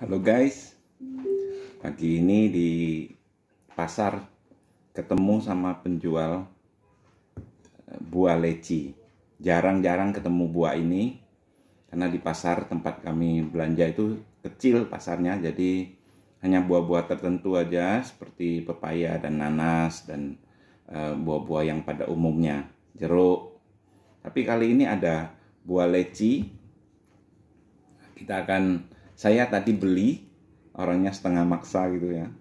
Halo guys, pagi ini di pasar ketemu sama penjual eh, buah leci. Jarang-jarang ketemu buah ini karena di pasar tempat kami belanja itu kecil pasarnya, jadi hanya buah-buah tertentu aja seperti pepaya dan nanas dan eh, buah-buah yang pada umumnya jeruk. Tapi kali ini ada buah leci. Kita akan saya tadi beli orangnya setengah maksa gitu ya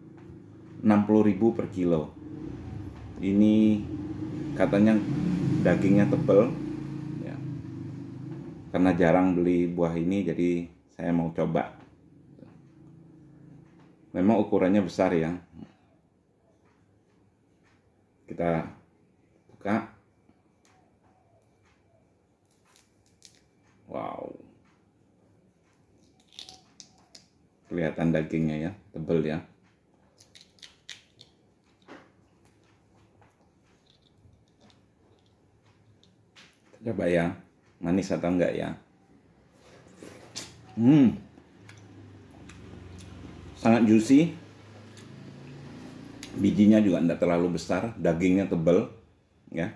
60.000 per kilo ini katanya dagingnya tebel ya. karena jarang beli buah ini jadi saya mau coba memang ukurannya besar ya kita buka kelihatan dagingnya ya, tebel ya. Coba ya, manis atau enggak ya. Hmm. Sangat juicy. Bijinya juga enggak terlalu besar, dagingnya tebel ya.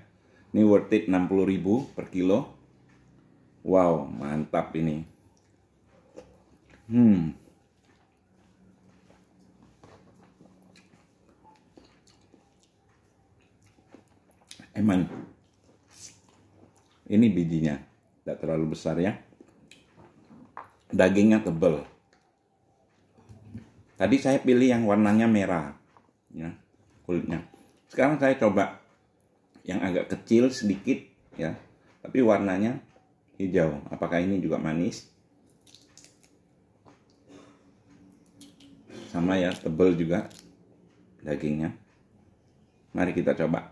Ini worth it 60.000 per kilo. Wow, mantap ini. Hmm. emang ini bijinya tidak terlalu besar ya dagingnya tebal tadi saya pilih yang warnanya merah ya kulitnya sekarang saya coba yang agak kecil sedikit ya tapi warnanya hijau apakah ini juga manis sama ya tebal juga dagingnya mari kita coba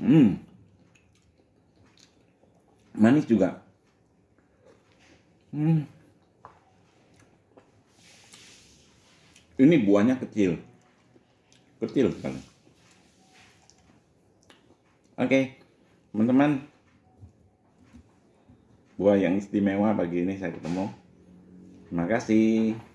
Hmm. Manis juga. Hmm. Ini buahnya kecil. Kecil sekali. Oke, okay. teman-teman. Buah yang istimewa bagi ini saya ketemu. Terima kasih.